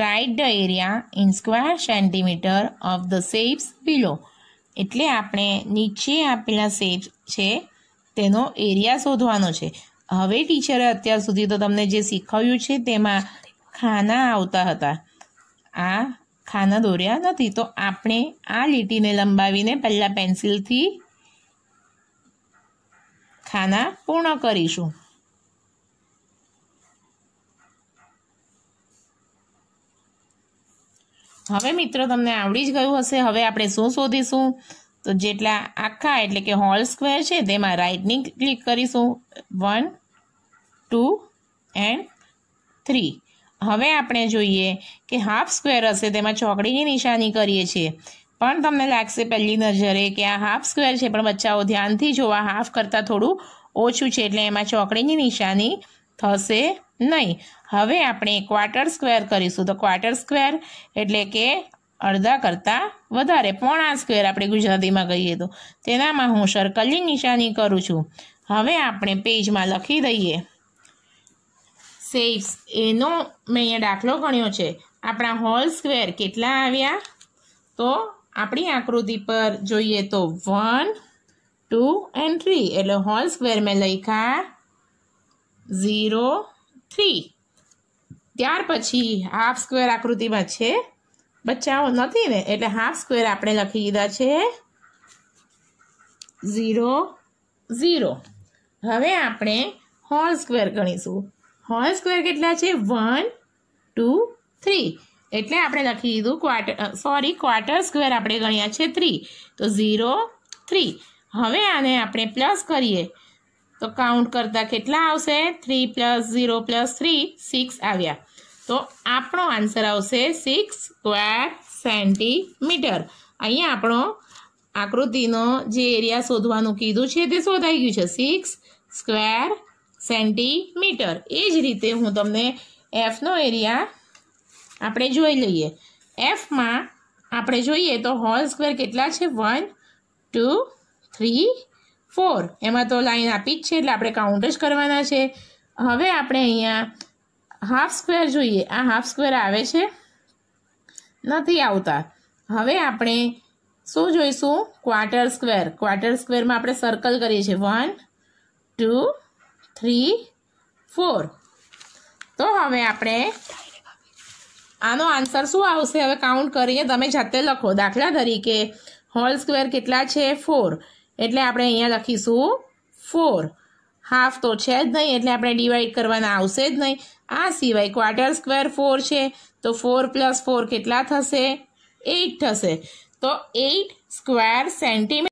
right the area in square centimeter of the shapes below એટલે આપણે નીચે આપેલા શેપ્સ છે તેનો એરિયા શોધવાનો છે હવે ટીચરે અત્યાર સુધી તો તમને જે શીખવ્યું છે તેમાં ખાના આવતા હતા આ ખાના દોર્યા નથી તો આપણે આ લીટીને લંબાવીને પહેલાં પેન્સિલથી ખાના પૂર્ણ કરીશું હવે મિત્રો તમને આવડી જ ગયું હશે હવે આપણે શું શોધીશું તો જેટલા આખા એટલે કે હોલ સ્ક્વેર છે તેમાં રાઇટની ક્લિક કરીશું વન ટુ એન્ડ થ્રી હવે આપણે જોઈએ કે હાફ સ્ક્વેર હશે તેમાં ચોકડીની નિશાની કરીએ છીએ પણ તમને લાગશે પહેલી નજરે કે આ હાફ સ્ક્વેર છે પણ બચ્ચાઓ ધ્યાનથી જોવા હાફ કરતાં થોડું ઓછું છે એટલે એમાં ચોકડીની નિશાની થશે નહીં હવે આપણે ક્વાર્ટર સ્ક્વેર કરીશું તો ક્વાર્ટર સ્ક્વેર એટલે કે અડધા કરતાં વધારે પોણા સ્ક્વેર આપણે ગુજરાતીમાં કહીએ તો તેનામાં હું સર્કલની નિશાની કરું છું હવે આપણે પેજમાં લખી દઈએ સેપ્સ એનો મેં અહીંયા દાખલો ગણ્યો છે આપણા હોલ સ્ક્વેર કેટલા આવ્યા તો આપણી આકૃતિ પર જોઈએ તો વન ટુ એન્ડ થ્રી એટલે હોલ સ્ક્વેર મેં લખ્યા ઝીરો થ્રી ત્યાર પછી હાફ સ્ક્વેર આકૃતિમાં છે બચ્ચાઓ નથી ને એટલે હાફ સ્ક્વેર આપણે લખી દીધા છે ઝીરો ઝીરો હવે આપણે હોલ સ્ક્વેર ગણીશું હોલ સ્ક્વેર કેટલા છે વન ટુ થ્રી એટલે આપણે લખી દીધું ક્વાર્ટર સોરી ક્વાર્ટર સ્ક્વેર આપણે ગણ્યા છે થ્રી તો ઝીરો થ્રી હવે આને આપણે પ્લસ કરીએ તો કાઉન્ટ કરતાં કેટલા આવશે three plus zero plus three six આવ્યા તો આપણો આન્સર આવશે સિક્સ સ્ક્વેર સેન્ટીમીટર અહીંયા આપણો આકૃતિનો જે એરિયા શોધવાનું કીધું છે તે શોધાઈ ગયું છે સિક્સ સ્ક્વેર સેન્ટીમીટર એ જ રીતે હું તમને એફનો એરિયા આપણે જોઈ લઈએ એફમાં આપણે જોઈએ તો હોલ સ્ક્વેર કેટલા છે વન ટુ થ્રી ફોર એમાં તો લાઈન આપી જ છે એટલે આપણે કાઉન્ટ જ કરવાના છે હવે આપણે અહીંયા હાફ સ્ક્વેર જોઈએ આ હાફ સ્ક્વેર આવે છે નથી આવતા હવે આપણે શું જોઈશું ક્વાર્ટર સ્ક્વેર ક્વાર્ટર સ્ક્વેરમાં આપણે સર્કલ કરીએ છીએ વન ટુ થ્રી ફોર તો હવે આપણે આનો આન્સર શું આવશે હવે કાઉન્ટ કરીએ તમે જાતે લખો દાખલા તરીકે હોલ સ્ક્વેર કેટલા છે ફોર એટલે આપણે અહીંયા લખીશું ફોર હાફ તો છે જ નહીં એટલે આપણે ડિવાઈડ કરવાના આવશે જ નહીં આ સિવાય ક્વાર્ટર સ્ક્વેર ફોર છે તો ફોર પ્લસ ફોર કેટલા થશે એઇટ થશે તો એઇટ સ્ક્વેર સેન્ટીમીટર